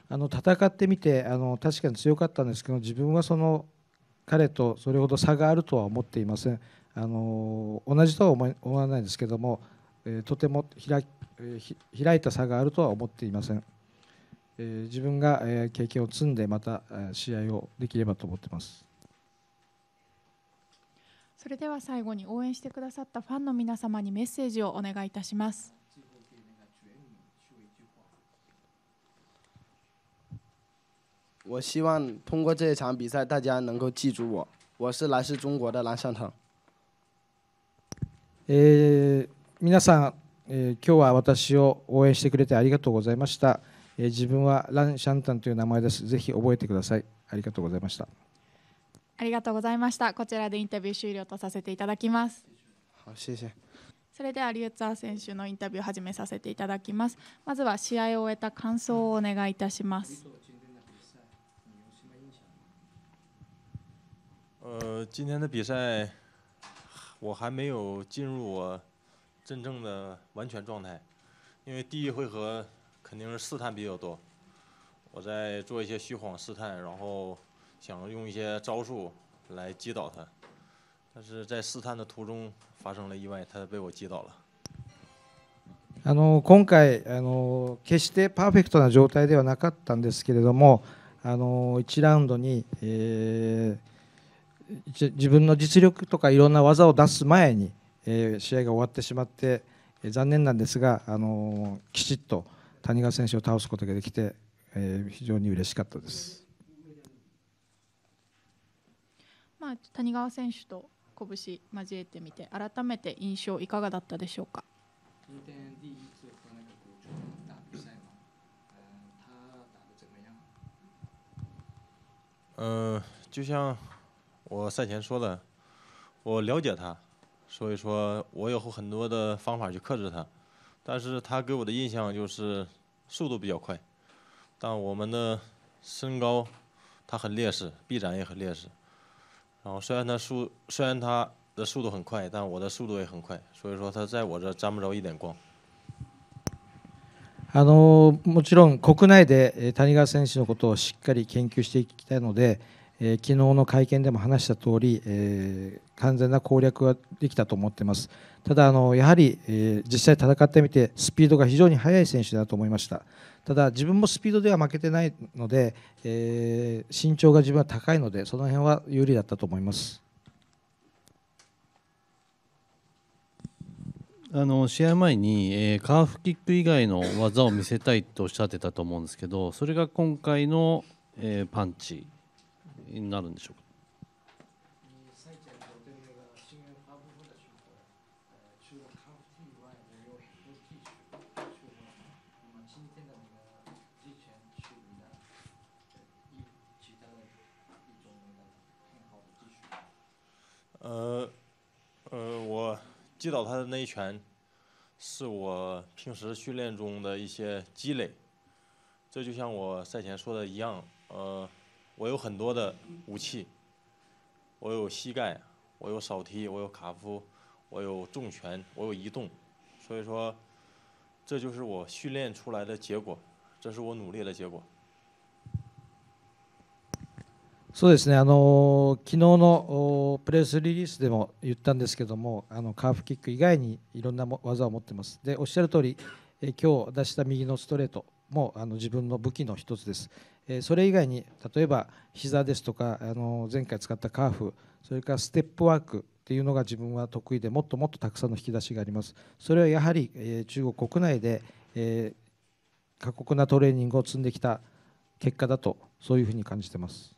[SPEAKER 13] あの戦ってみてあの確かに強かったんですけど自分はその彼とそれほど差があるとは思っていませんあの同じとは思わないですけども、えー、とても開,、えー、開いた差があるとは思っていません、えー、自分が、えー、経験を積んでまた試合をできればと思ってます
[SPEAKER 1] それでは最後に応援してくださったファンの皆様にメッセージをお願いいたします。
[SPEAKER 14] 我希望通过这一场比赛，大家能够记住我，我是来自中国的蓝山藤。
[SPEAKER 13] え皆さん、え今日は私を応援してくれてありがとうございました。え自分はラン・シャンタンという名前です。ぜひ覚えてください。ありがとうございました。
[SPEAKER 1] ありがとうございました。こちらでインタビュー終了とさせていただきます。それではリュウツァー選手のインタビューを始めさせていただきます。まずは試合を終えた感想をお願いいたします。
[SPEAKER 15] 呃，今天的比赛我还没有进入我真正的完全状态，因为第一回合肯定是试探比较多，我在做一些虚晃试探，然后。想用一些招数来击倒他，但是在试探的途中发生了意外，他被我击倒了。
[SPEAKER 13] あの今回あの、決してパーフェクトな状態ではなかったんですけれども、あの1ラウンドに、えー、自分の実力とかいろんな技を出す前に、えー、試合が終わってしまって、えー、残念なんですが、あのきちっと谷川選手を倒すことができて、え非常に嬉しかったです。
[SPEAKER 1] まあ、谷川選手と拳交えてみて改めて印象いかがだったでしょうか。
[SPEAKER 13] 今天第一次和那个古川打他打的怎
[SPEAKER 15] 么样？呃，就像我赛前说的，我了解他，所以说我有很多的方法去克制他，但是他给我的印象就是速度比较快，但我们的身高他很劣势，臂展也很劣势。然后虽然它速，虽然它的速度很快，但我的速度也很快，所以说在我这沾不着一点光。
[SPEAKER 13] あのもちろん国内で谷川選手のことをしっかり研究していきたいので、えー、昨日の会見でも話した通り、えー、完全な攻略ができたと思っています。ただあのやはり、えー、実際戦ってみてスピードが非常に速い選手だと思いました。ただ自分もスピードでは負けてないので、えー、身長が自分は高いのでその辺は有利だったと思います。
[SPEAKER 8] あの試合前に、えー、カーフキック以外の技を見せたいとおっしゃってたと思うんですけどそれが今回の、えー、パンチになるんでしょうか
[SPEAKER 15] 呃，呃，我击倒他的那一拳，是我平时训练中的一些积累。这就像我赛前说的一样，呃，我有很多的武器，我有膝盖，我有扫踢，我有卡夫，我有重拳，我有移动，所以说，这就是我训练出来的结果，这是我努力的结果。
[SPEAKER 13] そうですね、あの昨日のプレスリリースでも言ったんですけども、あのカーフキック以外にいろんな技を持ってます。でおっしゃる通り、え今日出した右のストレートもあの自分の武器の1つです。えそれ以外に例えば膝ですとか、あの前回使ったカーフ、それからステップワークっていうのが自分は得意でもっともっとたくさんの引き出しがあります。それはやはり、え中国国内で、え過酷なトレーニングを積んできた結果だとそういうふうに感じてます。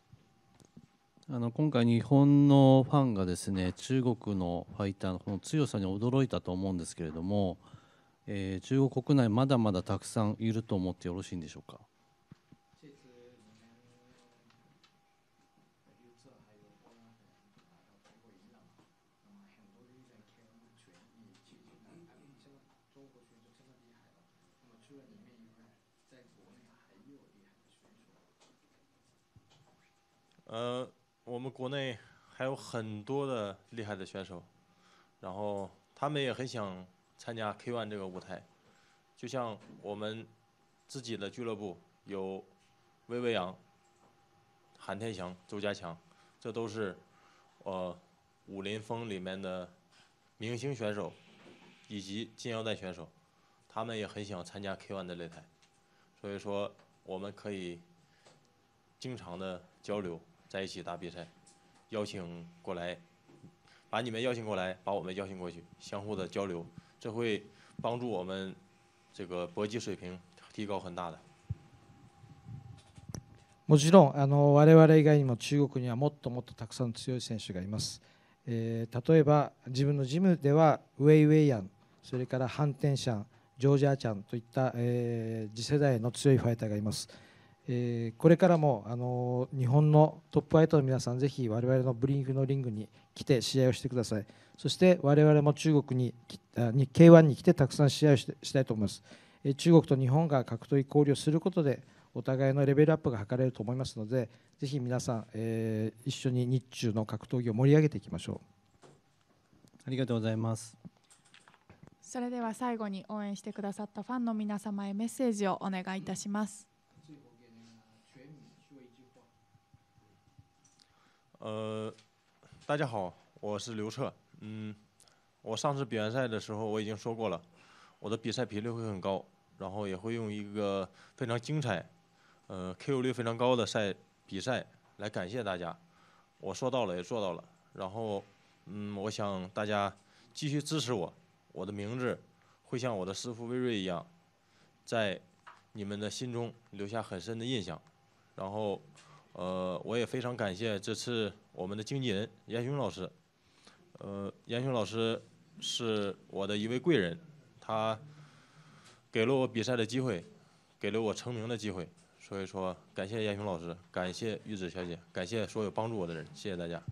[SPEAKER 8] あの今回、日本のファンがですね中国のファイターのこの強さに驚いたと思うんですけれども、えー、中国国内、まだまだたくさんいると思ってよろしいんでしょうか。
[SPEAKER 15] 呃，我们国内还有很多的厉害的选手，然后他们也很想参加 K ONE 这个舞台，就像我们自己的俱乐部有魏巍阳、韩天祥、周家强，这都是呃武林风里面的明星选手以及金腰带选手，他们也很想参加 K ONE 的擂台，所以说我们可以经常的交流。在一起打比赛，邀请过来，把你们邀请过来，把我们邀请过去，相互的交流，这会帮助我们这个搏击水平提高很大的。
[SPEAKER 13] もちろん、あの我々以外にも中国にはもっともっとたくさん強い選手がいます。え例えば、自分のジムではウェイウェイちン、それからハンテンちゃん、ジョージアちゃんといったえ次世代の強いファイターがいます。えー、これからも、あの日本のトップアイトの皆さん、ぜひ我々のブリングのリングに来て試合をしてください。そして我々も中国にに K1 に来てたくさん試合をしたいと思います。えー、中国と日本が格闘技交流することでお互いのレベルアップが図れると思いますので、ぜひ皆さん、えー、一緒に日中の格闘技を盛り上げていきましょう。
[SPEAKER 8] ありがとうございます。
[SPEAKER 1] それでは最後に応援してくださったファンの皆様へメッセージをお願いいたします。
[SPEAKER 15] 呃，大家好，我是刘彻。嗯，我上次比完赛的时候我已经说过了，我的比赛频率会很高，然后也会用一个非常精彩，呃，KO 率非常高的赛比赛来感谢大家。我说到了也做到了，然后嗯，我想大家继续支持我，我的名字会像我的师傅魏瑞一样，在你们的心中留下很深的印象，然后。呃，我也非常感谢这次我们的经纪人严雄老师。呃，严雄老师是我的一位贵人，他给了我比赛的机会，给了我成名的机会。所以说，感谢严雄老师，感谢玉子小姐，感谢所有帮助我的人。谢谢大家。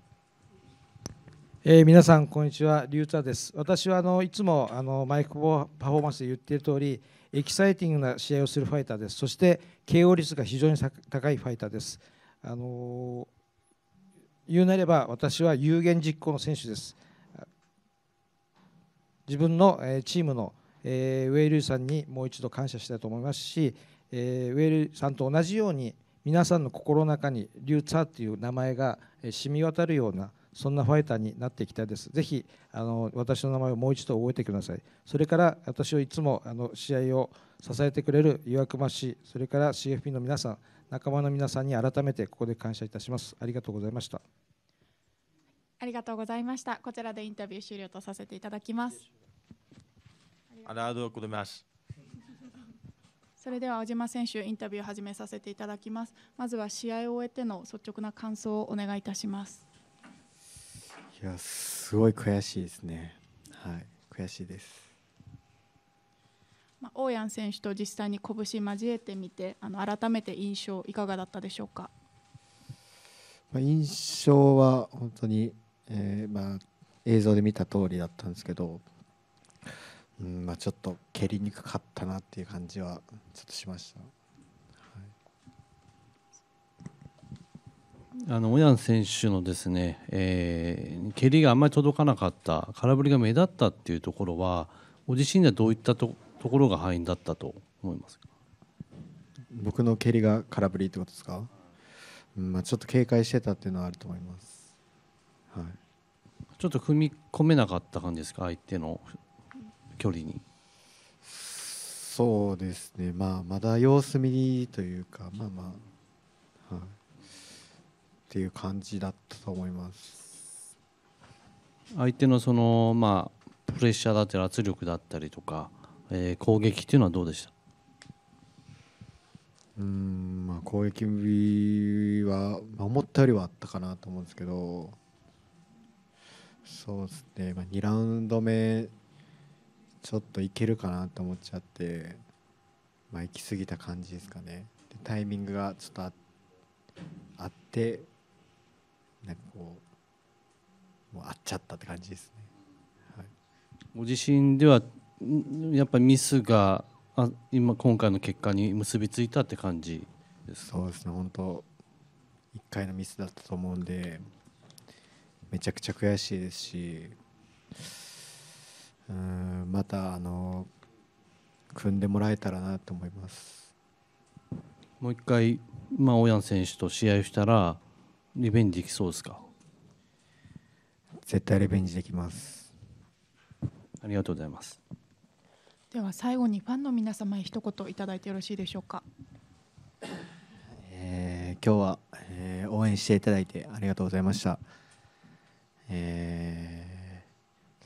[SPEAKER 13] さんこんにちは。リュです。私はあのいつもあのマイクパフォーマンスで言って通り、エキサイティングな試合をするファイターです。そして、KO 率が非常に高いファイターです。あの言うなれば私は有言実行の選手です。自分のチームのウェールさんにもう一度感謝したいと思いますし、ウェールさんと同じように皆さんの心の中にリューツァーという名前が染み渡るようなそんなファイターになっていきたいです。ぜひあの私の名前をもう一度覚えてください。それから私をいつもあの試合を支えてくれる岩隈氏それから CFP の皆さん、仲間の皆さんに改めてここで感謝いたしますありがとうございました
[SPEAKER 1] ありがとうございましたこちらでインタビュー終了とさせていただきます
[SPEAKER 15] ありがとうございます
[SPEAKER 1] それでは小島選手インタビューを始めさせていただきますまずは試合を終えての率直な感想をお願いいたします
[SPEAKER 16] いやすごい悔しいですねはい悔しいです
[SPEAKER 1] まあ、大山選手と実際に拳交えてみてあの改めて印象いかがだったでしょうか、
[SPEAKER 16] まあ、印象は本当に、えー、まあ、映像で見た通りだったんですけど、うんまあ、ちょっと蹴りにくかったなっていう感じはちょっとしました。
[SPEAKER 8] あのオヤン選手のですね、えー、蹴りがあんまり届かなかった空振りが目立ったっていうところはご自身ではどういったとところが敗因だったと思います
[SPEAKER 16] 僕の蹴りが空振りってことですか、うんまあ、ちょっと警戒し
[SPEAKER 8] てたっていうのはあると思います、はい、ちょっと踏み込めなかった感じですか相手の距離にそうですね、
[SPEAKER 16] まあ、まだ様子見というかまあまあ、はい、っていう感じだったと思います
[SPEAKER 8] 相手のその、まあ、プレッシャーだったり圧力だったりとかえー、攻撃というのはどうでした
[SPEAKER 16] うんまあ、攻撃は、ま思ったよりはあったかなと思うんですけどそうですね、まあ、2ラウンド目ちょっといけるかなと思っちゃって、まあ、行き過ぎた感じですかねでタイミングがちょっとああってなんかこうもうあっちゃったって感じですね、
[SPEAKER 8] はい、ご自身ではやっぱりミスがあ今今回の結果に結びついたって感じ
[SPEAKER 16] ですそうですね本
[SPEAKER 8] 当1回のミスだ
[SPEAKER 16] ったと思うんでめちゃくちゃ悔しいですしうんまたあの組んでもらえたらなと思います
[SPEAKER 8] もう1回、まあ、大ヤ選手と試合をしたらリベンジできそうですか絶対リベンジできますありがとうございます
[SPEAKER 1] では最後にファンの皆様へ一言いただいてよろしいでしょうか。
[SPEAKER 8] えー、今日は、えー、応援してい
[SPEAKER 16] ただいてありがとうございました。えー、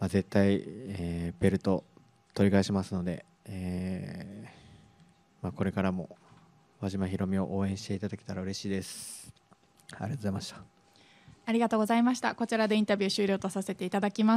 [SPEAKER 16] まあ、絶対、えベルト取り返しますので、えまあ、これからも和島ひろみを応援していただけたら嬉しいです。ありがとうございました。
[SPEAKER 1] ありがとうございました。こちらでインタビュー終了とさせていただきます。